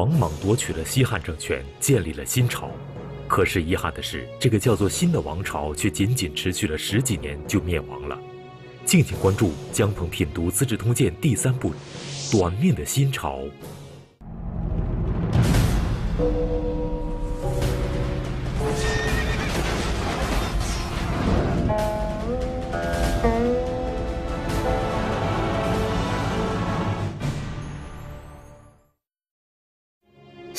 王莽夺取了西汉政权，建立了新朝。可是遗憾的是，这个叫做“新”的王朝却仅仅持续了十几年就灭亡了。敬请关注江鹏品读《资治通鉴》第三部：短命的新朝。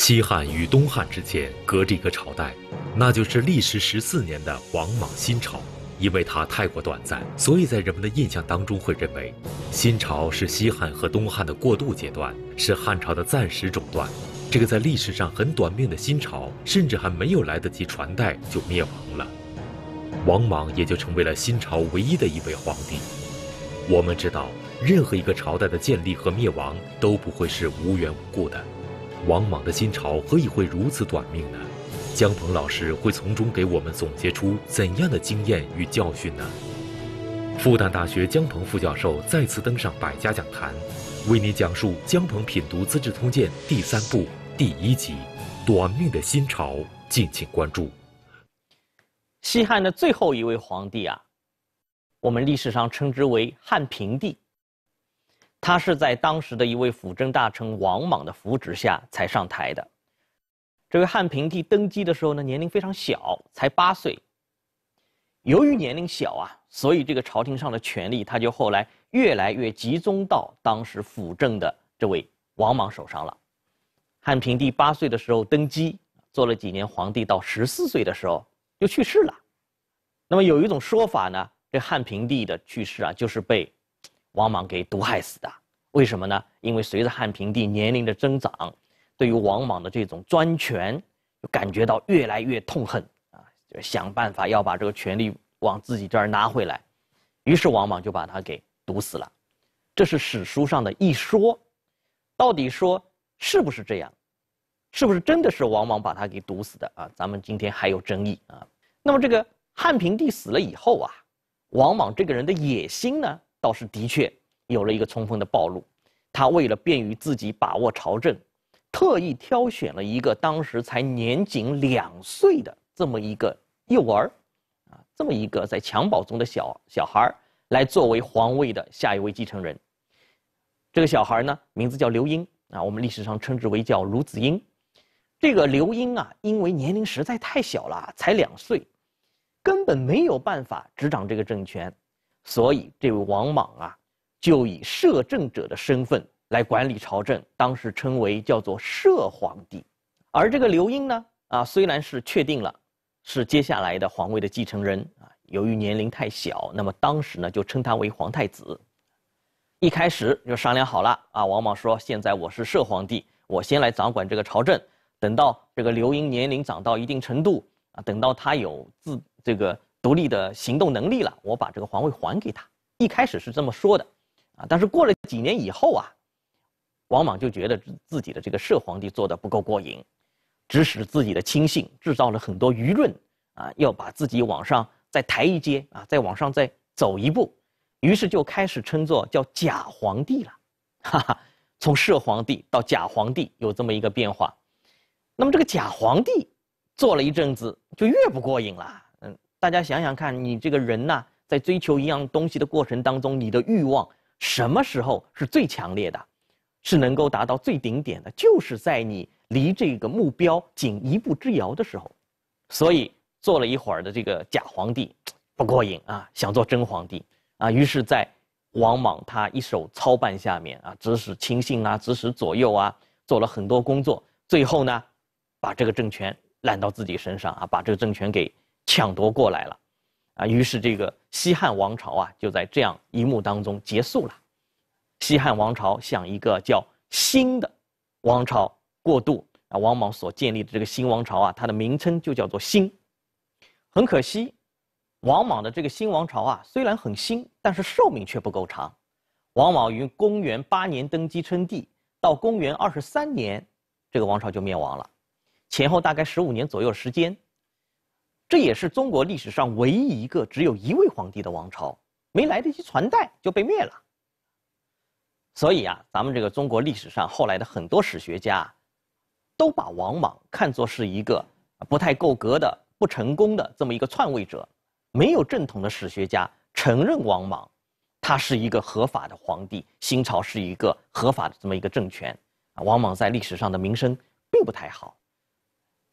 西汉与东汉之间隔着一个朝代，那就是历时十四年的王莽新朝。因为它太过短暂，所以在人们的印象当中会认为，新朝是西汉和东汉的过渡阶段，是汉朝的暂时中断。这个在历史上很短命的新朝，甚至还没有来得及传代就灭亡了，王莽也就成为了新朝唯一的一位皇帝。我们知道，任何一个朝代的建立和灭亡都不会是无缘无故的。王莽的新朝何以会如此短命呢？江鹏老师会从中给我们总结出怎样的经验与教训呢？复旦大学江鹏副教授再次登上百家讲坛，为你讲述江鹏品读《资治通鉴》第三部第一集《短命的新朝》，敬请关注。西汉的最后一位皇帝啊，我们历史上称之为汉平帝。他是在当时的一位辅政大臣王莽的扶持下才上台的。这位汉平帝登基的时候呢，年龄非常小，才八岁。由于年龄小啊，所以这个朝廷上的权力他就后来越来越集中到当时辅政的这位王莽手上了。汉平帝八岁的时候登基，做了几年皇帝，到十四岁的时候就去世了。那么有一种说法呢，这汉平帝的去世啊，就是被。王莽给毒害死的，为什么呢？因为随着汉平帝年龄的增长，对于王莽的这种专权，感觉到越来越痛恨啊，就想办法要把这个权力往自己这儿拿回来，于是王莽就把他给毒死了。这是史书上的一说，到底说是不是这样？是不是真的是王莽把他给毒死的啊？咱们今天还有争议啊。那么这个汉平帝死了以后啊，王莽这个人的野心呢？倒是的确有了一个充分的暴露。他为了便于自己把握朝政，特意挑选了一个当时才年仅两岁的这么一个幼儿，啊，这么一个在襁褓中的小小孩来作为皇位的下一位继承人。这个小孩呢，名字叫刘英啊，我们历史上称之为叫卢子英。这个刘英啊，因为年龄实在太小了，才两岁，根本没有办法执掌这个政权。所以这位王莽啊，就以摄政者的身份来管理朝政，当时称为叫做摄皇帝。而这个刘婴呢，啊虽然是确定了是接下来的皇位的继承人啊，由于年龄太小，那么当时呢就称他为皇太子。一开始就商量好了啊，王莽说：“现在我是摄皇帝，我先来掌管这个朝政，等到这个刘英年龄长到一定程度啊，等到他有自这个。”独立的行动能力了，我把这个皇位还给他。一开始是这么说的，啊，但是过了几年以后啊，王莽就觉得自己的这个摄皇帝做的不够过瘾，指使自己的亲信制造了很多舆论，啊，要把自己往上再抬一阶，啊，再往上再走一步，于是就开始称作叫假皇帝了。哈哈，从摄皇帝到假皇帝有这么一个变化。那么这个假皇帝做了一阵子就越不过瘾了。大家想想看，你这个人呐，在追求一样东西的过程当中，你的欲望什么时候是最强烈的，是能够达到最顶点的？就是在你离这个目标仅一步之遥的时候。所以做了一会儿的这个假皇帝，不过瘾啊，想做真皇帝啊。于是，在王莽他一手操办下面啊，指使亲信啊，指使左右啊，做了很多工作，最后呢，把这个政权揽到自己身上啊，把这个政权给。抢夺过来了，啊，于是这个西汉王朝啊，就在这样一幕当中结束了。西汉王朝向一个叫“新”的王朝过渡啊。王莽所建立的这个新王朝啊，它的名称就叫做“新”。很可惜，王莽的这个新王朝啊，虽然很新，但是寿命却不够长。王莽于公元八年登基称帝，到公元二十三年，这个王朝就灭亡了，前后大概十五年左右时间。这也是中国历史上唯一一个只有一位皇帝的王朝，没来得及传代就被灭了。所以啊，咱们这个中国历史上后来的很多史学家，都把王莽看作是一个不太够格的、不成功的这么一个篡位者，没有正统的史学家承认王莽，他是一个合法的皇帝，新朝是一个合法的这么一个政权。王莽在历史上的名声并不太好。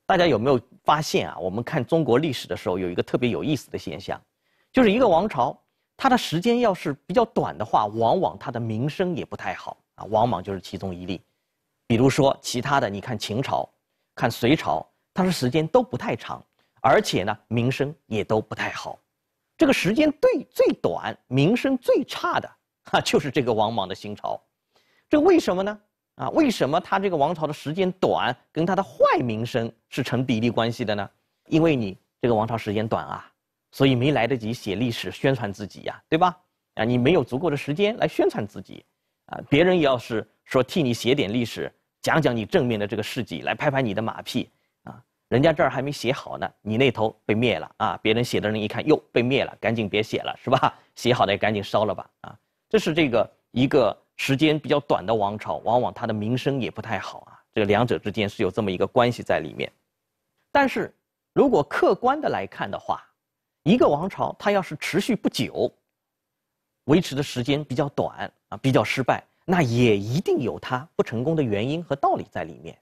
大家有没有发现啊？我们看中国历史的时候，有一个特别有意思的现象，就是一个王朝，它的时间要是比较短的话，往往它的名声也不太好啊。往往就是其中一例。比如说其他的，你看秦朝、看隋朝，它的时间都不太长，而且呢，名声也都不太好。这个时间最最短、名声最差的，哈，就是这个王莽的新朝。这为什么呢？啊，为什么他这个王朝的时间短，跟他的坏名声是成比例关系的呢？因为你这个王朝时间短啊，所以没来得及写历史宣传自己呀，对吧？啊，你没有足够的时间来宣传自己，啊，别人要是说替你写点历史，讲讲你正面的这个事迹，来拍拍你的马屁，啊，人家这儿还没写好呢，你那头被灭了啊，别人写的人一看，哟，被灭了，赶紧别写了，是吧？写好的也赶紧烧了吧，啊，这是这个一个。时间比较短的王朝，往往他的名声也不太好啊。这个两者之间是有这么一个关系在里面。但是，如果客观的来看的话，一个王朝它要是持续不久，维持的时间比较短啊，比较失败，那也一定有它不成功的原因和道理在里面。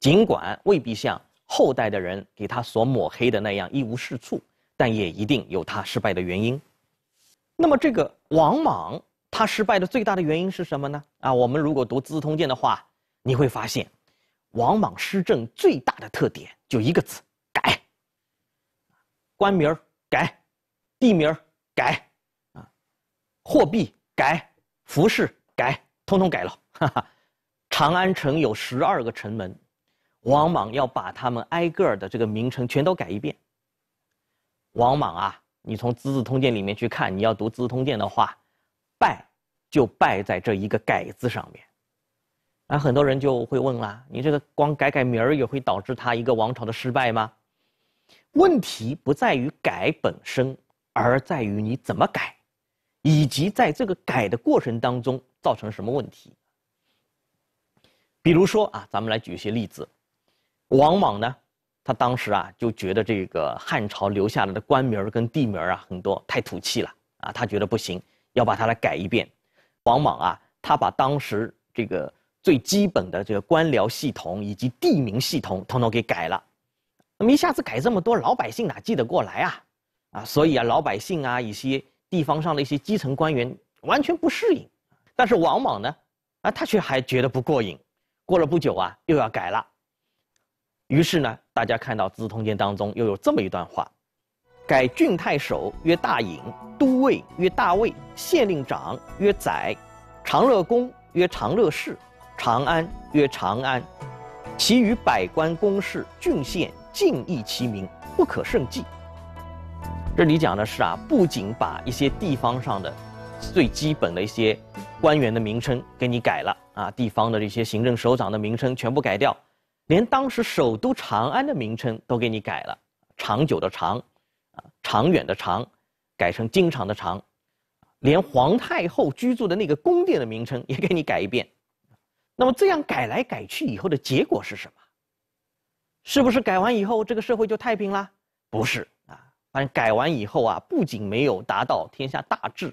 尽管未必像后代的人给他所抹黑的那样一无是处，但也一定有他失败的原因。那么这个王莽。他失败的最大的原因是什么呢？啊，我们如果读《资治通鉴》的话，你会发现，王莽施政最大的特点就一个字：改。官名改，地名改，啊，货币改，服饰改，通通改了。哈哈，长安城有十二个城门，王莽要把他们挨个儿的这个名称全都改一遍。王莽啊，你从《资治通鉴》里面去看，你要读《资治通鉴》的话。败，就败在这一个“改”字上面。啊，很多人就会问了：你这个光改改名儿也会导致他一个王朝的失败吗？”问题不在于改本身，而在于你怎么改，以及在这个改的过程当中造成什么问题。比如说啊，咱们来举一些例子。王莽呢，他当时啊就觉得这个汉朝留下来的官名跟地名啊很多太土气了啊，他觉得不行。要把它来改一遍，王莽啊，他把当时这个最基本的这个官僚系统以及地名系统统统给改了，那么一下子改这么多，老百姓哪记得过来啊？啊，所以啊，老百姓啊，一些地方上的一些基层官员完全不适应，但是王莽呢，啊，他却还觉得不过瘾，过了不久啊，又要改了。于是呢，大家看到《资治通鉴》当中又有这么一段话。改郡太守曰大尹，都尉曰大尉，县令长曰宰，长乐宫曰长乐市，长安曰长安，其余百官公事郡县尽易其名，不可胜计。这里讲的是啊，不仅把一些地方上的最基本的一些官员的名称给你改了啊，地方的这些行政首长的名称全部改掉，连当时首都长安的名称都给你改了，长久的长。长远的长，改成经常的常，连皇太后居住的那个宫殿的名称也给你改一遍。那么这样改来改去以后的结果是什么？是不是改完以后这个社会就太平了？不是啊，反正改完以后啊，不仅没有达到天下大治、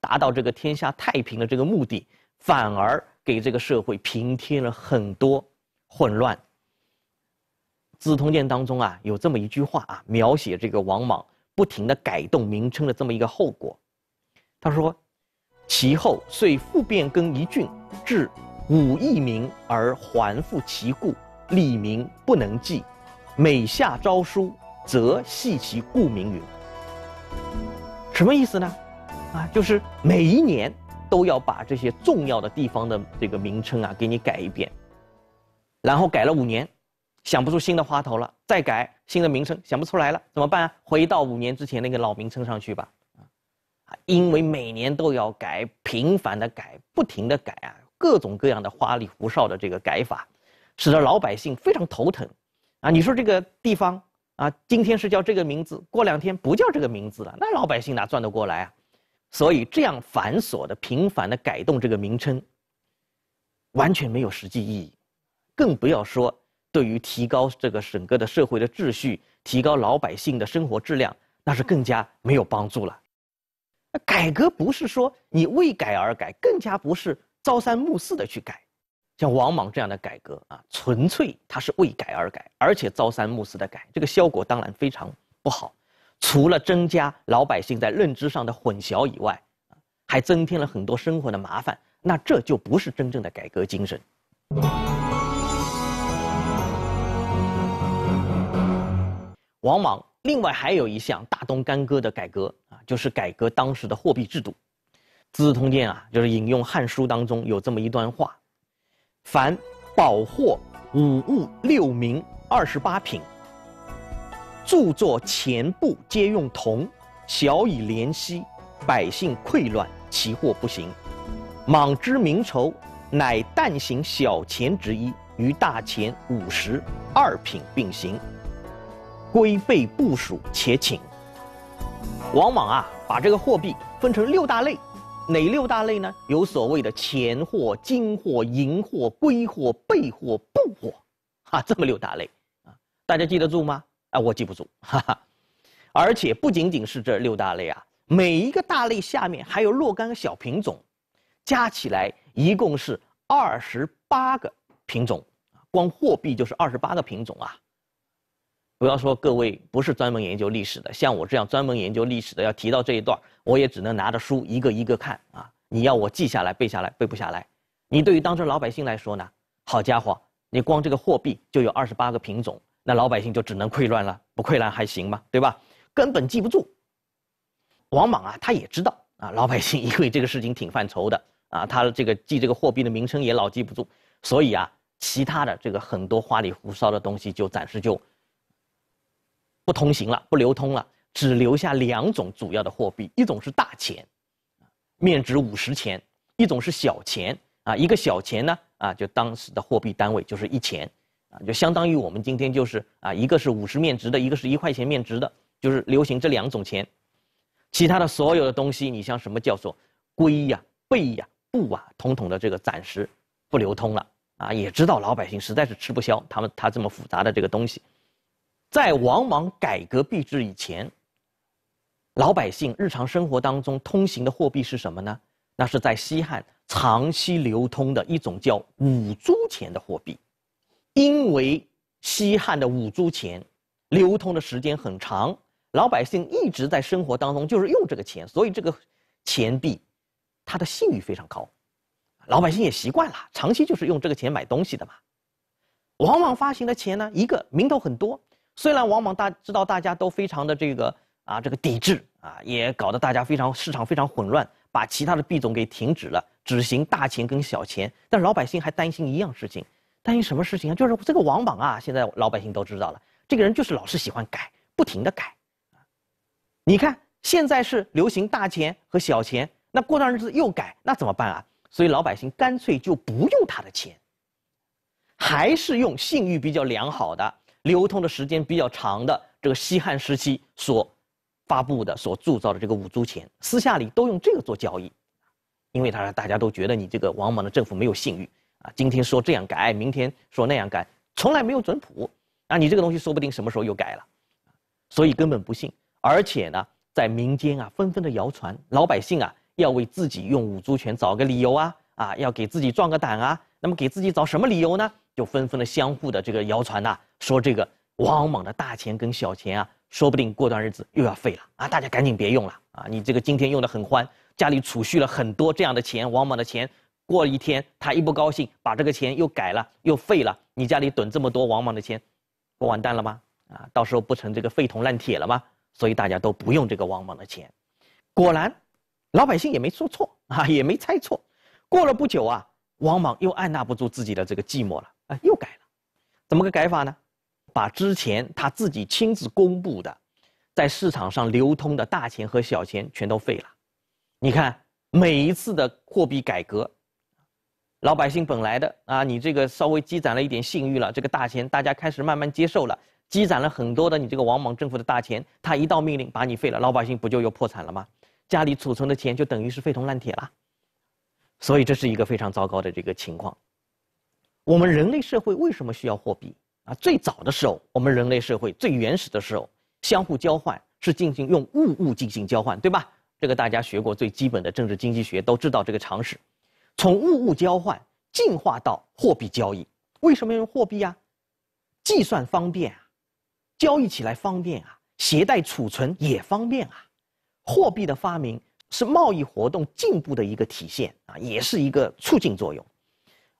达到这个天下太平的这个目的，反而给这个社会平添了很多混乱。《资治通鉴》当中啊，有这么一句话啊，描写这个王莽。不停地改动名称的这么一个后果，他说：“其后遂复变更一郡，至五亿名而还复其故，里名不能记。每下诏书，则系其故名云。”什么意思呢？啊，就是每一年都要把这些重要的地方的这个名称啊给你改一遍，然后改了五年。想不出新的花头了，再改新的名称想不出来了，怎么办？回到五年之前那个老名称上去吧。啊，因为每年都要改，频繁的改，不停的改啊，各种各样的花里胡哨的这个改法，使得老百姓非常头疼。啊，你说这个地方啊，今天是叫这个名字，过两天不叫这个名字了，那老百姓哪转得过来啊？所以这样繁琐的、频繁的改动这个名称，完全没有实际意义，更不要说。对于提高这个整个的社会的秩序，提高老百姓的生活质量，那是更加没有帮助了。那改革不是说你为改而改，更加不是朝三暮四的去改，像王莽这样的改革啊，纯粹他是为改而改，而且朝三暮四的改，这个效果当然非常不好，除了增加老百姓在认知上的混淆以外，还增添了很多生活的麻烦。那这就不是真正的改革精神。王莽另外还有一项大动干戈的改革啊，就是改革当时的货币制度，《资治通鉴》啊，就是引用《汉书》当中有这么一段话：“凡宝货五物六名二十八品，著作钱布皆用铜，小以怜惜，百姓溃乱，其货不行。莽之名仇，乃但行小钱之一，与大钱五十二品并行。”归备部署且请，往往啊把这个货币分成六大类，哪六大类呢？有所谓的钱货、金货、银货、龟货、备货、布货，啊，这么六大类啊，大家记得住吗？啊，我记不住，哈哈。而且不仅仅是这六大类啊，每一个大类下面还有若干个小品种，加起来一共是二十八个品种光货币就是二十八个品种啊。不要说各位不是专门研究历史的，像我这样专门研究历史的，要提到这一段，我也只能拿着书一个一个看啊。你要我记下来背下来，背不下来。你对于当时老百姓来说呢，好家伙，你光这个货币就有二十八个品种，那老百姓就只能溃乱了，不溃乱还行吗？对吧？根本记不住。王莽啊，他也知道啊，老百姓因为这个事情挺犯愁的啊，他这个记这个货币的名称也老记不住，所以啊，其他的这个很多花里胡哨的东西就暂时就。不通行了，不流通了，只留下两种主要的货币，一种是大钱，面值五十钱；一种是小钱啊，一个小钱呢啊，就当时的货币单位就是一钱，啊，就相当于我们今天就是啊，一个是五十面值的，一个是一块钱面值的，就是流行这两种钱，其他的所有的东西，你像什么叫做龟呀、贝呀、布啊，统统的这个暂时不流通了啊，也知道老百姓实在是吃不消他们他这么复杂的这个东西。在王莽改革币制以前，老百姓日常生活当中通行的货币是什么呢？那是在西汉长期流通的一种叫五铢钱的货币。因为西汉的五铢钱流通的时间很长，老百姓一直在生活当中就是用这个钱，所以这个钱币它的信誉非常高，老百姓也习惯了，长期就是用这个钱买东西的嘛。王莽发行的钱呢，一个名头很多。虽然王莽大知道大家都非常的这个啊，这个抵制啊，也搞得大家非常市场非常混乱，把其他的币种给停止了，只行大钱跟小钱。但老百姓还担心一样事情，担心什么事情啊？就是这个王莽啊，现在老百姓都知道了，这个人就是老是喜欢改，不停的改。你看现在是流行大钱和小钱，那过段日子又改，那怎么办啊？所以老百姓干脆就不用他的钱，还是用信誉比较良好的。流通的时间比较长的，这个西汉时期所发布的、所铸造的这个五铢钱，私下里都用这个做交易，因为他大家都觉得你这个王莽的政府没有信誉啊，今天说这样改，明天说那样改，从来没有准谱啊，你这个东西说不定什么时候又改了，所以根本不信。而且呢，在民间啊，纷纷的谣传，老百姓啊要为自己用五铢钱找个理由啊，啊要给自己壮个胆啊，那么给自己找什么理由呢？就纷纷的相互的这个谣传呐。说这个王莽的大钱跟小钱啊，说不定过段日子又要废了啊！大家赶紧别用了啊！你这个今天用的很欢，家里储蓄了很多这样的钱，王莽的钱过一天他一不高兴，把这个钱又改了又废了，你家里囤这么多王莽的钱，不完蛋了吗？啊，到时候不成这个废铜烂铁了吗？所以大家都不用这个王莽的钱。果然，老百姓也没说错啊，也没猜错。过了不久啊，王莽又按捺不住自己的这个寂寞了啊，又改了，怎么个改法呢？把之前他自己亲自公布的，在市场上流通的大钱和小钱全都废了。你看，每一次的货币改革，老百姓本来的啊，你这个稍微积攒了一点信誉了，这个大钱大家开始慢慢接受了，积攒了很多的你这个王莽政府的大钱，他一道命令把你废了，老百姓不就又破产了吗？家里储存的钱就等于是废铜烂铁了。所以这是一个非常糟糕的这个情况。我们人类社会为什么需要货币？啊，最早的时候，我们人类社会最原始的时候，相互交换是进行用物物进行交换，对吧？这个大家学过最基本的政治经济学都知道这个常识。从物物交换进化到货币交易，为什么要用货币啊？计算方便啊，交易起来方便啊，携带储存也方便啊。货币的发明是贸易活动进步的一个体现啊，也是一个促进作用。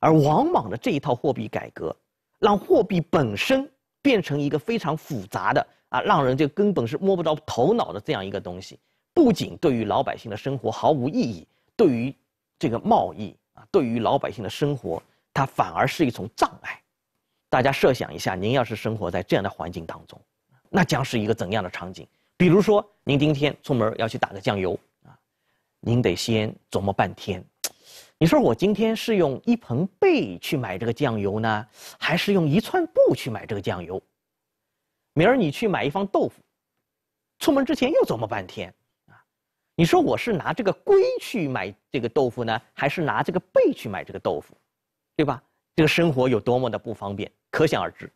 而王莽的这一套货币改革。让货币本身变成一个非常复杂的啊，让人就根本是摸不着头脑的这样一个东西，不仅对于老百姓的生活毫无意义，对于这个贸易啊，对于老百姓的生活，它反而是一种障碍。大家设想一下，您要是生活在这样的环境当中，那将是一个怎样的场景？比如说，您今天出门要去打个酱油啊，您得先琢磨半天。你说我今天是用一盆贝去买这个酱油呢，还是用一串布去买这个酱油？明儿你去买一方豆腐，出门之前又琢磨半天啊！你说我是拿这个龟去买这个豆腐呢，还是拿这个贝去买这个豆腐，对吧？这个生活有多么的不方便，可想而知。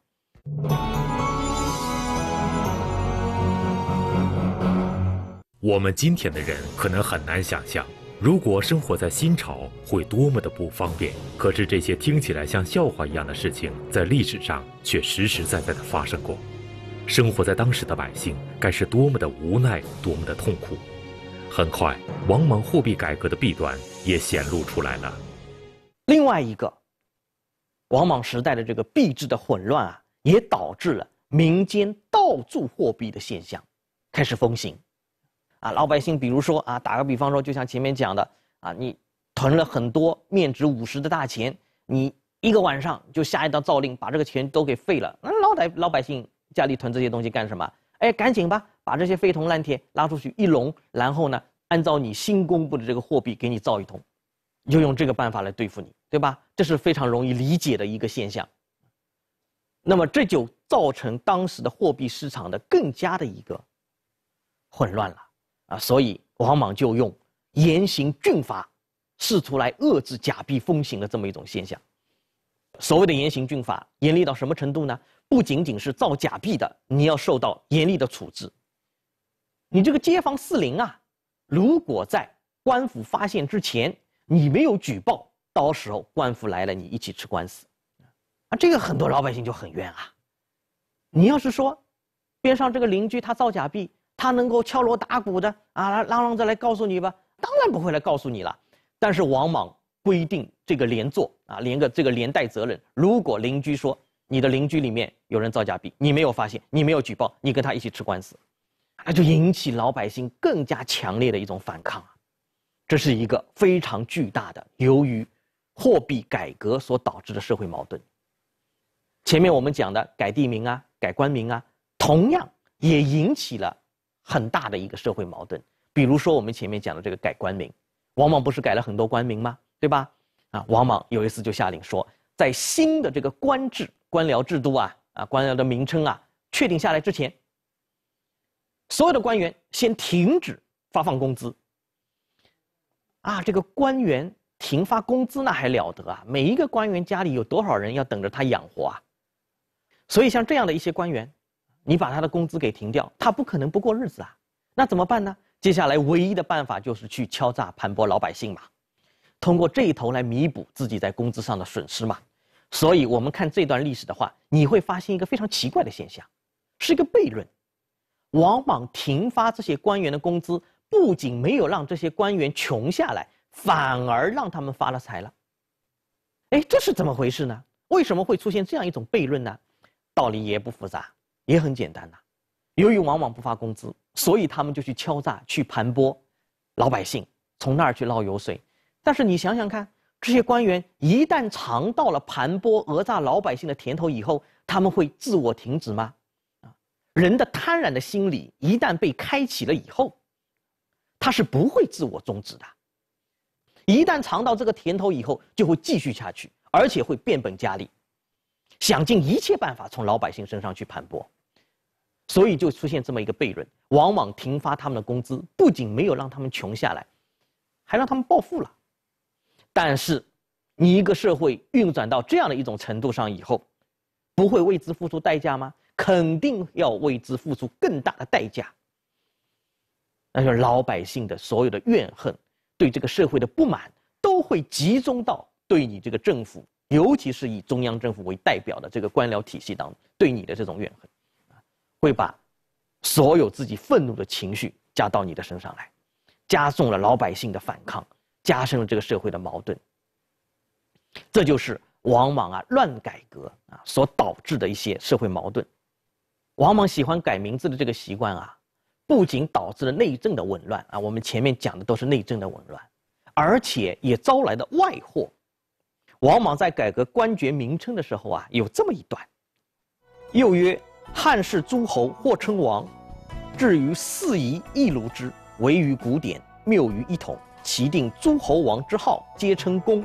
我们今天的人可能很难想象。如果生活在新朝，会多么的不方便！可是这些听起来像笑话一样的事情，在历史上却实实在在的发生过。生活在当时的百姓，该是多么的无奈，多么的痛苦！很快，王莽货币改革的弊端也显露出来了。另外一个，王莽时代的这个币制的混乱啊，也导致了民间盗铸货币的现象开始风行。啊，老百姓，比如说啊，打个比方说，就像前面讲的啊，你囤了很多面值五十的大钱，你一个晚上就下一道诏令，把这个钱都给废了。那老百老百姓家里囤这些东西干什么？哎，赶紧吧，把这些废铜烂铁拉出去一笼，然后呢，按照你新公布的这个货币给你造一通，就用这个办法来对付你，对吧？这是非常容易理解的一个现象。那么这就造成当时的货币市场的更加的一个混乱了。啊，所以王莽就用严刑峻法，试图来遏制假币风行的这么一种现象。所谓的严刑峻法，严厉到什么程度呢？不仅仅是造假币的，你要受到严厉的处置。你这个街坊四邻啊，如果在官府发现之前，你没有举报，到时候官府来了，你一起吃官司。啊，这个很多老百姓就很冤啊。你要是说，边上这个邻居他造假币。他能够敲锣打鼓的啊，嚷嚷着来告诉你吧？当然不会来告诉你了。但是王莽规定这个连坐啊，连个这个连带责任。如果邻居说你的邻居里面有人造假币，你没有发现，你没有举报，你跟他一起吃官司，那就引起老百姓更加强烈的一种反抗。这是一个非常巨大的由于货币改革所导致的社会矛盾。前面我们讲的改地名啊，改官名啊，同样也引起了。很大的一个社会矛盾，比如说我们前面讲的这个改官名，王莽不是改了很多官名吗？对吧？啊，王莽有一次就下令说，在新的这个官制、官僚制度啊，啊，官僚的名称啊确定下来之前，所有的官员先停止发放工资。啊，这个官员停发工资那还了得啊！每一个官员家里有多少人要等着他养活啊？所以像这样的一些官员。你把他的工资给停掉，他不可能不过日子啊，那怎么办呢？接下来唯一的办法就是去敲诈盘剥老百姓嘛，通过这一头来弥补自己在工资上的损失嘛。所以，我们看这段历史的话，你会发现一个非常奇怪的现象，是一个悖论：往往停发这些官员的工资，不仅没有让这些官员穷下来，反而让他们发了财了。哎，这是怎么回事呢？为什么会出现这样一种悖论呢？道理也不复杂。也很简单呐，由于往往不发工资，所以他们就去敲诈、去盘剥老百姓，从那儿去捞油水。但是你想想看，这些官员一旦尝到了盘剥、讹诈老百姓的甜头以后，他们会自我停止吗？啊，人的贪婪的心理一旦被开启了以后，他是不会自我终止的。一旦尝到这个甜头以后，就会继续下去，而且会变本加厉。想尽一切办法从老百姓身上去盘剥，所以就出现这么一个悖论：往往停发他们的工资，不仅没有让他们穷下来，还让他们暴富了。但是，你一个社会运转到这样的一种程度上以后，不会为之付出代价吗？肯定要为之付出更大的代价。那就老百姓的所有的怨恨，对这个社会的不满，都会集中到对你这个政府。尤其是以中央政府为代表的这个官僚体系当中对你的这种怨恨，啊，会把所有自己愤怒的情绪加到你的身上来，加重了老百姓的反抗，加深了这个社会的矛盾。这就是王莽啊乱改革啊所导致的一些社会矛盾。王莽喜欢改名字的这个习惯啊，不仅导致了内政的紊乱啊，我们前面讲的都是内政的紊乱，而且也招来了外祸。王莽在改革官爵名称的时候啊，有这么一段：“又曰，汉室诸侯或称王，至于四夷亦如之。唯于古典，谬于一统。其定诸侯王之号，皆称公；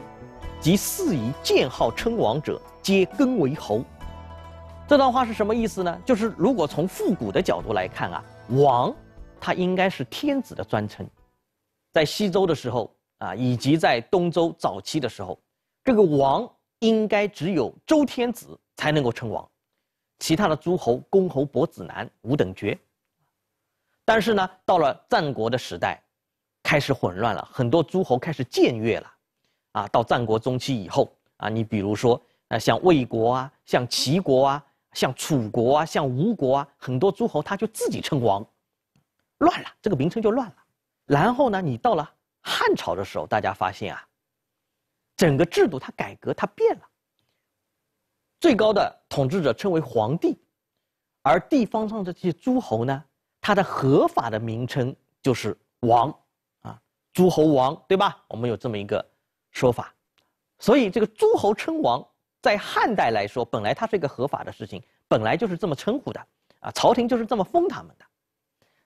及四夷建号称王者，皆更为侯。”这段话是什么意思呢？就是如果从复古的角度来看啊，王，他应该是天子的专称，在西周的时候啊，以及在东周早期的时候。这个王应该只有周天子才能够称王，其他的诸侯、公侯、伯子、男五等爵。但是呢，到了战国的时代，开始混乱了很多诸侯开始僭越了，啊，到战国中期以后啊，你比如说啊，像魏国啊，像齐国啊，像楚国啊，像吴国啊，很多诸侯他就自己称王，乱了，这个名称就乱了。然后呢，你到了汉朝的时候，大家发现啊。整个制度它改革，它变了。最高的统治者称为皇帝，而地方上的这些诸侯呢，他的合法的名称就是王，啊，诸侯王，对吧？我们有这么一个说法，所以这个诸侯称王，在汉代来说，本来它是一个合法的事情，本来就是这么称呼的，啊，朝廷就是这么封他们的。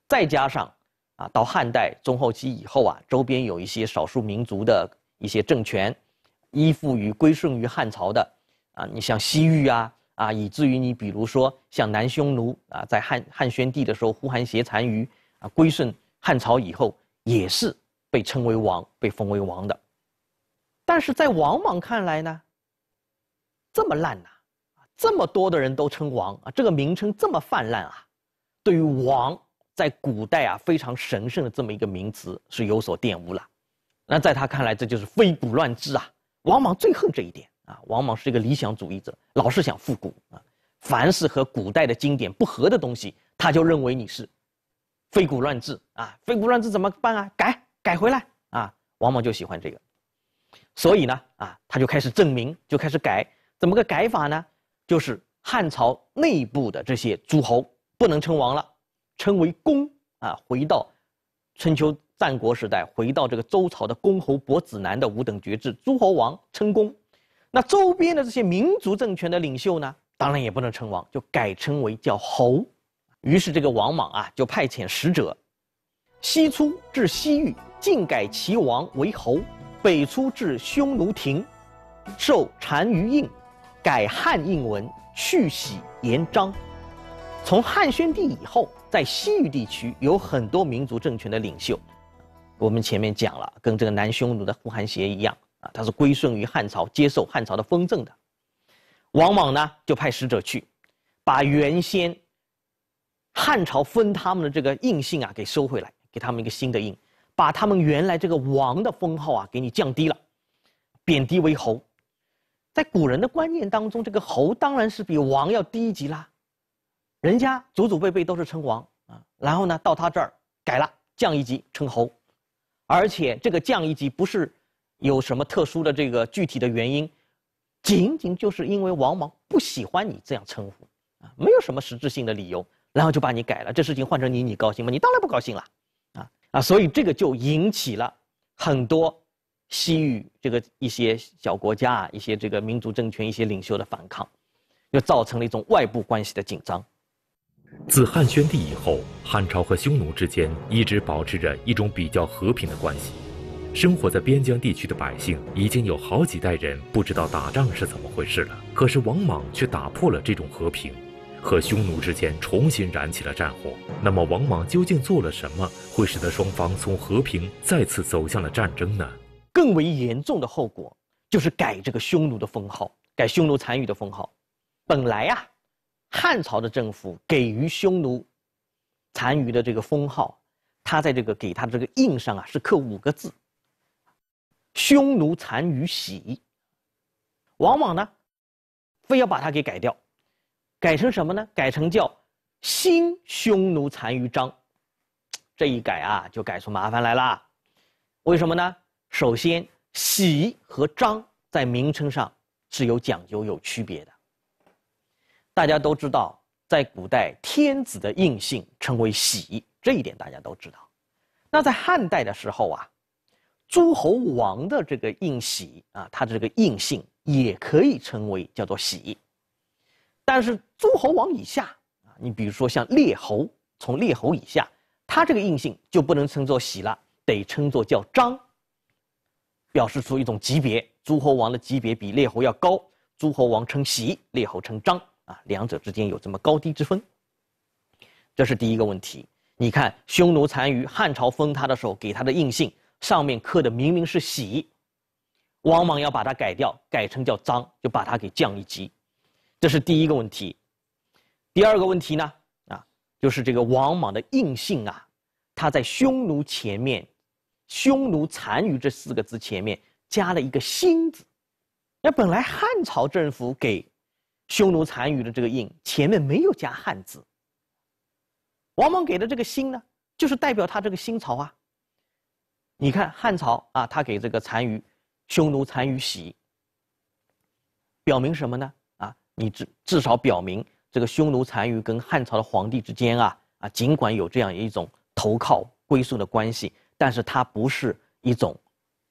再加上，啊，到汉代中后期以后啊，周边有一些少数民族的一些政权。依附于、归顺于汉朝的，啊，你像西域啊，啊，以至于你比如说像南匈奴啊，在汉汉宣帝的时候，呼韩邪单于啊归顺汉朝以后，也是被称为王、被封为王的。但是在王莽看来呢，这么烂呐，啊，这么多的人都称王啊，这个名称这么泛滥啊，对于王在古代啊非常神圣的这么一个名词是有所玷污了。那在他看来，这就是非古乱制啊。王莽最恨这一点啊！王莽是一个理想主义者，老是想复古啊。凡是和古代的经典不合的东西，他就认为你是非古乱制啊。非古乱制怎么办啊？改，改回来啊！王莽就喜欢这个，所以呢啊，他就开始证明，就开始改。怎么个改法呢？就是汉朝内部的这些诸侯不能称王了，称为公啊，回到春秋。战国时代，回到这个周朝的公侯伯子男的五等爵制，诸侯王称公。那周边的这些民族政权的领袖呢，当然也不能称王，就改称为叫侯。于是这个王莽啊，就派遣使者，西出至西域，尽改其王为侯；北出至匈奴庭，受单于印，改汉印文去玺言章。从汉宣帝以后，在西域地区有很多民族政权的领袖。我们前面讲了，跟这个南匈奴的呼韩邪一样啊，他是归顺于汉朝，接受汉朝的封赠的。王莽呢就派使者去，把原先汉朝封他们的这个印信啊给收回来，给他们一个新的印，把他们原来这个王的封号啊给你降低了，贬低为侯。在古人的观念当中，这个侯当然是比王要低一级啦。人家祖祖辈辈都是称王啊，然后呢到他这儿改了，降一级称侯。而且这个降一级不是有什么特殊的这个具体的原因，仅仅就是因为王莽不喜欢你这样称呼，啊，没有什么实质性的理由，然后就把你改了。这事情换成你，你高兴吗？你当然不高兴了，啊啊！所以这个就引起了很多西域这个一些小国家、一些这个民族政权、一些领袖的反抗，就造成了一种外部关系的紧张。自汉宣帝以后，汉朝和匈奴之间一直保持着一种比较和平的关系。生活在边疆地区的百姓已经有好几代人不知道打仗是怎么回事了。可是王莽却打破了这种和平，和匈奴之间重新燃起了战火。那么王莽究竟做了什么，会使得双方从和平再次走向了战争呢？更为严重的后果就是改这个匈奴的封号，改匈奴残余的封号。本来呀。汉朝的政府给予匈奴残余的这个封号，他在这个给他的这个印上啊是刻五个字：“匈奴残余玺”。往往呢，非要把它给改掉，改成什么呢？改成叫“新匈奴残余章”。这一改啊，就改出麻烦来了。为什么呢？首先，“玺”和“章”在名称上是有讲究、有区别的。大家都知道，在古代，天子的印信称为玺，这一点大家都知道。那在汉代的时候啊，诸侯王的这个印玺啊，他的这个印信也可以称为叫做玺。但是诸侯王以下啊，你比如说像列侯，从列侯以下，他这个印信就不能称作玺了，得称作叫章，表示出一种级别。诸侯王的级别比列侯要高，诸侯王称玺，列侯称章。啊，两者之间有这么高低之分，这是第一个问题。你看，匈奴单于汉朝封他的时候给他的印信上面刻的明明是“喜”，王莽要把它改掉，改成叫“张”，就把他给降一级。这是第一个问题。第二个问题呢，啊，就是这个王莽的印信啊，他在“匈奴”前面，“匈奴单于这四个字前面加了一个“新”字。那本来汉朝政府给。匈奴单于的这个印前面没有加汉字。王莽给的这个新呢，就是代表他这个新朝啊。你看汉朝啊，他给这个残余、匈奴残余玺，表明什么呢？啊，你至至少表明这个匈奴残余跟汉朝的皇帝之间啊啊，尽管有这样一种投靠归顺的关系，但是它不是一种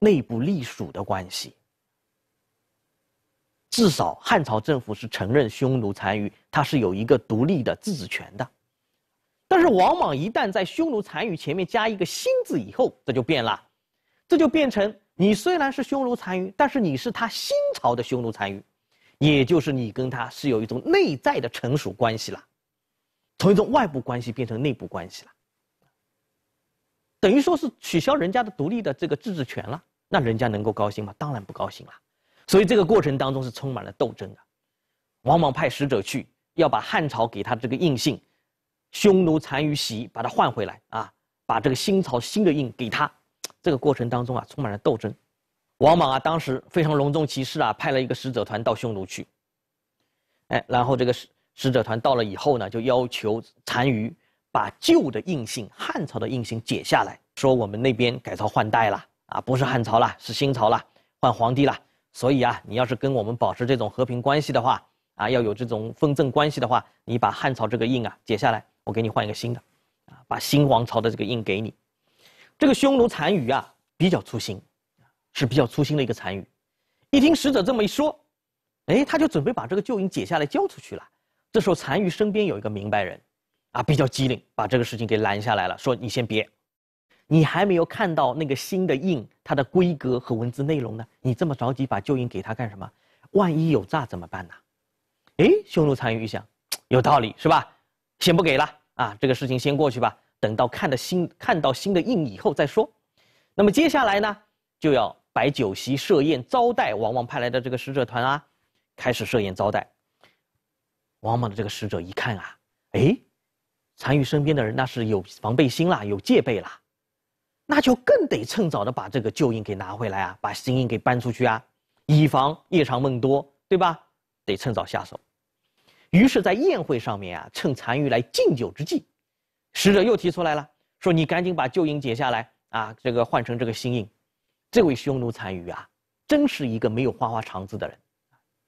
内部隶属的关系。至少汉朝政府是承认匈奴残余，他是有一个独立的自治权的。但是往往一旦在匈奴残余前面加一个“新”字以后，这就变了，这就变成你虽然是匈奴残余，但是你是他新朝的匈奴残余，也就是你跟他是有一种内在的臣属关系了，从一种外部关系变成内部关系了，等于说是取消人家的独立的这个自治权了。那人家能够高兴吗？当然不高兴了。所以这个过程当中是充满了斗争的，王莽派使者去要把汉朝给他的这个印信，匈奴单于玺把它换回来啊，把这个新朝新的印给他。这个过程当中啊充满了斗争，王莽啊当时非常隆重其事啊，派了一个使者团到匈奴去。哎，然后这个使使者团到了以后呢，就要求单于把旧的印信汉朝的印信解下来，说我们那边改朝换代了啊，不是汉朝了，是新朝了，换皇帝了。所以啊，你要是跟我们保持这种和平关系的话，啊，要有这种分赠关系的话，你把汉朝这个印啊解下来，我给你换一个新的，啊，把新王朝的这个印给你。这个匈奴单于啊，比较粗心，是比较粗心的一个单于，一听使者这么一说，哎，他就准备把这个旧印解下来交出去了。这时候单于身边有一个明白人，啊，比较机灵，把这个事情给拦下来了，说你先别。你还没有看到那个新的印，它的规格和文字内容呢？你这么着急把旧印给他干什么？万一有诈怎么办呢？哎，匈奴单于一想，有道理是吧？先不给了啊，这个事情先过去吧，等到看的新看到新的印以后再说。那么接下来呢，就要摆酒席设宴招待王莽派来的这个使者团啊，开始设宴招待。王莽的这个使者一看啊，哎，单于身边的人那是有防备心啦，有戒备啦。那就更得趁早的把这个旧印给拿回来啊，把新印给搬出去啊，以防夜长梦多，对吧？得趁早下手。于是，在宴会上面啊，趁残余来敬酒之际，使者又提出来了，说：“你赶紧把旧印解下来啊，这个换成这个新印。”这位匈奴残余啊，真是一个没有花花肠子的人，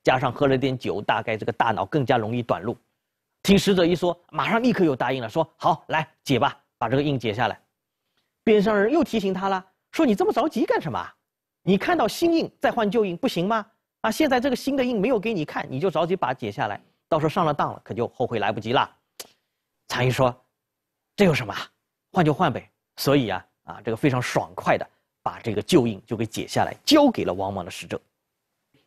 加上喝了点酒，大概这个大脑更加容易短路。听使者一说，马上立刻又答应了，说：“好，来解吧，把这个印解下来。”边上人又提醒他了，说：“你这么着急干什么？你看到新印再换旧印不行吗？啊，现在这个新的印没有给你看，你就着急把解下来，到时候上了当了，可就后悔来不及了。”禅印说：“这有什么？换就换呗。”所以啊，啊，这个非常爽快的把这个旧印就给解下来，交给了王莽的使者。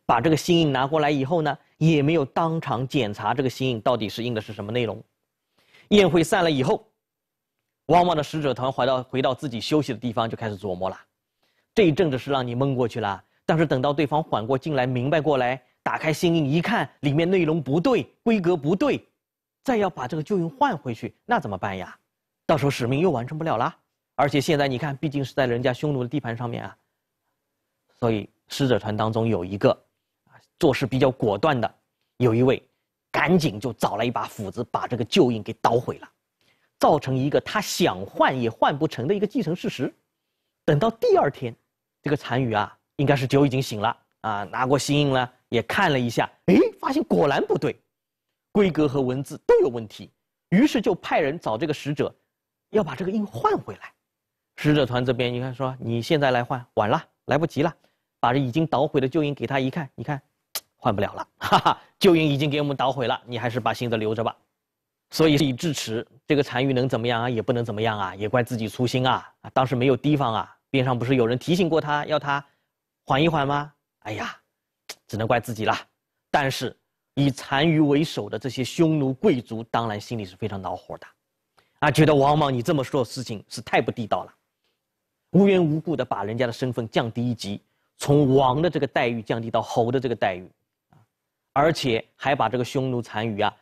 把这个新印拿过来以后呢，也没有当场检查这个新印到底是印的是什么内容。宴会散了以后。往往的使者团回到回到自己休息的地方，就开始琢磨了。这一阵子是让你蒙过去了，但是等到对方缓过劲来，明白过来，打开心印一看，里面内容不对，规格不对，再要把这个旧印换回去，那怎么办呀？到时候使命又完成不了了。而且现在你看，毕竟是在人家匈奴的地盘上面啊，所以使者团当中有一个啊做事比较果断的，有一位，赶紧就找来一把斧子，把这个旧印给捣毁了。造成一个他想换也换不成的一个既成事实。等到第二天，这个残余啊，应该是酒已经醒了啊，拿过新印了，也看了一下，哎，发现果然不对，规格和文字都有问题。于是就派人找这个使者，要把这个印换回来。使者团这边，你看说你现在来换晚了，来不及了，把这已经捣毁的旧印给他一看，你看，换不了了，哈哈，旧印已经给我们捣毁了，你还是把新的留着吧。所以以至迟，这个单于能怎么样啊？也不能怎么样啊，也怪自己粗心啊！啊，当时没有提防啊，边上不是有人提醒过他，要他缓一缓吗？哎呀，只能怪自己了。但是，以单于为首的这些匈奴贵族，当然心里是非常恼火的，啊，觉得王莽你这么说事情是太不地道了，无缘无故的把人家的身份降低一级，从王的这个待遇降低到侯的这个待遇，而且还把这个匈奴单于啊，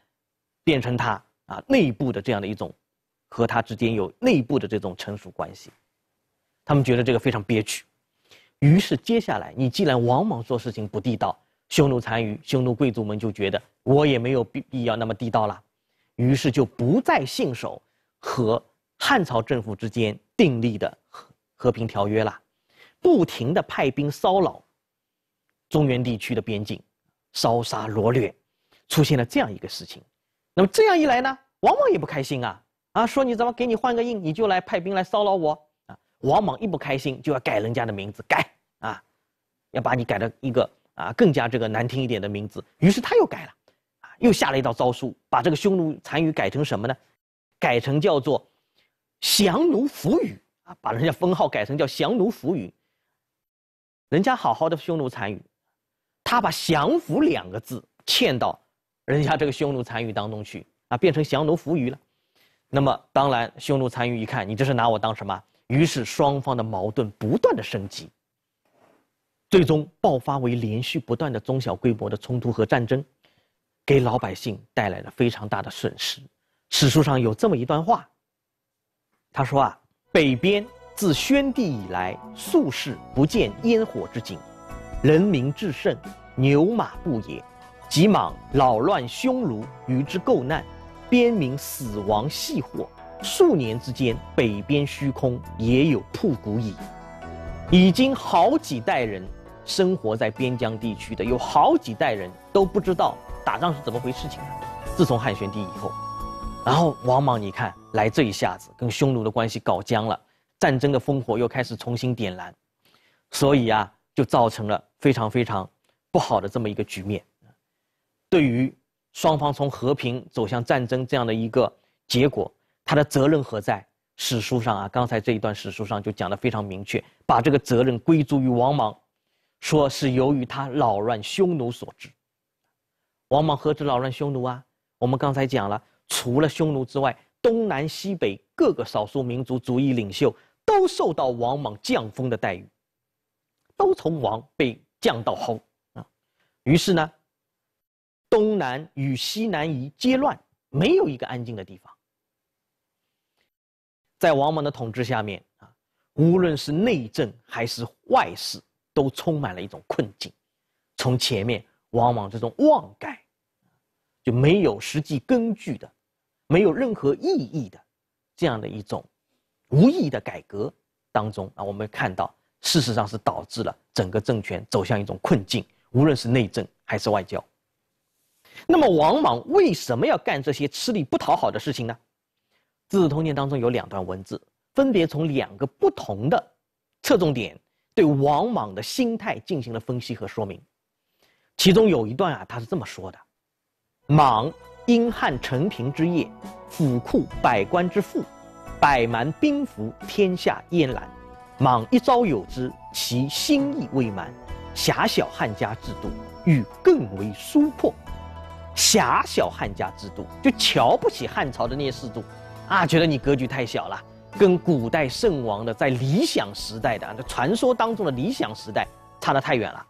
变成他。啊，内部的这样的一种，和他之间有内部的这种成熟关系，他们觉得这个非常憋屈，于是接下来，你既然王莽做事情不地道，匈奴单于、匈奴贵族们就觉得我也没有必必要那么地道了，于是就不再信守和汉朝政府之间订立的和和平条约了，不停地派兵骚扰中原地区的边境，烧杀掳掠，出现了这样一个事情。那么这样一来呢，王莽也不开心啊，啊，说你怎么给你换个印，你就来派兵来骚扰我啊？王莽一不开心就要改人家的名字，改啊，要把你改的一个啊更加这个难听一点的名字。于是他又改了，啊，又下了一道诏书，把这个匈奴残余改成什么呢？改成叫做“降奴伏虏”啊，把人家封号改成叫“降奴伏虏”。人家好好的匈奴残余，他把“降服”两个字嵌到。人家这个匈奴残余当中去啊，变成降奴伏鱼了。那么当然，匈奴残余一看，你这是拿我当什么？于是双方的矛盾不断的升级，最终爆发为连续不断的中小规模的冲突和战争，给老百姓带来了非常大的损失。史书上有这么一段话，他说啊：“北边自宣帝以来，数世不见烟火之景，人民至甚，牛马不也。急莽扰乱匈奴，与之构难，边民死亡系祸。数年之间，北边虚空，也有瀑谷矣。已经好几代人生活在边疆地区的，有好几代人都不知道打仗是怎么回事情了。自从汉宣帝以后，然后王莽，你看来这一下子跟匈奴的关系搞僵了，战争的烽火又开始重新点燃，所以啊，就造成了非常非常不好的这么一个局面。对于双方从和平走向战争这样的一个结果，他的责任何在？史书上啊，刚才这一段史书上就讲得非常明确，把这个责任归诸于王莽，说是由于他扰乱匈奴所致。王莽何止扰乱匈奴啊？我们刚才讲了，除了匈奴之外，东南西北各个少数民族主义领袖都受到王莽降封的待遇，都从王被降到侯啊。于是呢。东南与西南夷皆乱，没有一个安静的地方。在王莽的统治下面啊，无论是内政还是外事，都充满了一种困境。从前面王莽这种妄改，就没有实际根据的，没有任何意义的，这样的一种无义的改革当中啊，我们看到事实上是导致了整个政权走向一种困境，无论是内政还是外交。那么王莽为什么要干这些吃力不讨好的事情呢？《资治通鉴》当中有两段文字，分别从两个不同的侧重点对王莽的心态进行了分析和说明。其中有一段啊，他是这么说的：“莽因汉承平之业，府库百官之富，百蛮兵服，天下焉然。莽一朝有之，其心意未满，狭小汉家制度，欲更为疏破。”狭小汉家制度就瞧不起汉朝的那些制度，啊，觉得你格局太小了，跟古代圣王的在理想时代的传说当中的理想时代差得太远了，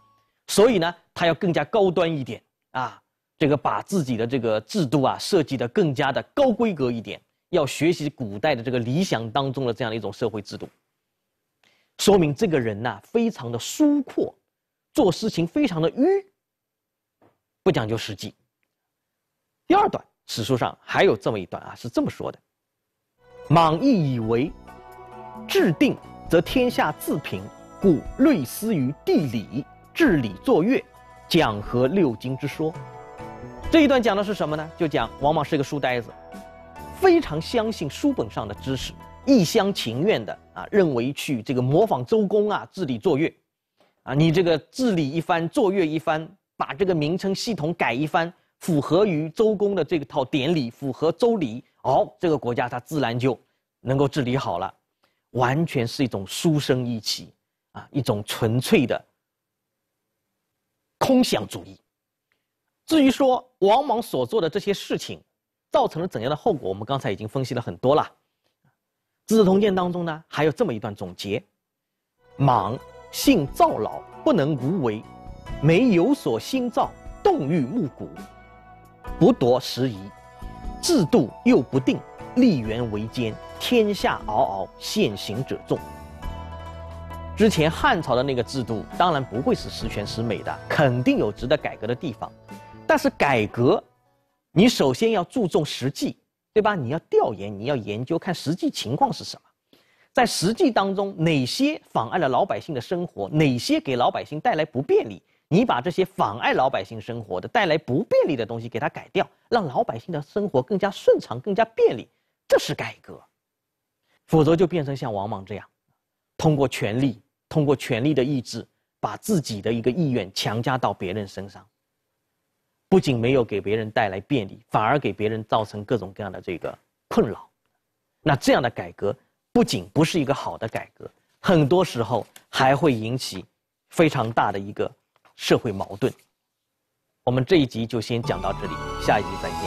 所以呢，他要更加高端一点啊，这个把自己的这个制度啊设计得更加的高规格一点，要学习古代的这个理想当中的这样的一种社会制度，说明这个人呐非常的疏阔，做事情非常的迂，不讲究实际。第二段，史书上还有这么一段啊，是这么说的：“莽亦以为，制定，则天下自平，故类思于地理，治理作乐，讲和六经之说。”这一段讲的是什么呢？就讲王莽是一个书呆子，非常相信书本上的知识，一厢情愿的啊，认为去这个模仿周公啊，治理作乐，啊，你这个治理一番，作乐一番，把这个名称系统改一番。符合于周公的这套典礼，符合周礼，哦，这个国家它自然就能够治理好了，完全是一种书生意气，啊，一种纯粹的空想主义。至于说王莽所做的这些事情，造成了怎样的后果，我们刚才已经分析了很多了。《资治通鉴》当中呢，还有这么一段总结：莽性躁老，不能无为，没有所心躁，动欲木古。不夺时宜，制度又不定，立园为奸，天下嗷嗷，现行者众。之前汉朝的那个制度当然不会是十全十美的，肯定有值得改革的地方。但是改革，你首先要注重实际，对吧？你要调研，你要研究，看实际情况是什么，在实际当中哪些妨碍了老百姓的生活，哪些给老百姓带来不便利。你把这些妨碍老百姓生活的、带来不便利的东西给它改掉，让老百姓的生活更加顺畅、更加便利，这是改革。否则就变成像王莽这样，通过权力、通过权力的意志，把自己的一个意愿强加到别人身上。不仅没有给别人带来便利，反而给别人造成各种各样的这个困扰。那这样的改革不仅不是一个好的改革，很多时候还会引起非常大的一个。社会矛盾，我们这一集就先讲到这里，下一集再见。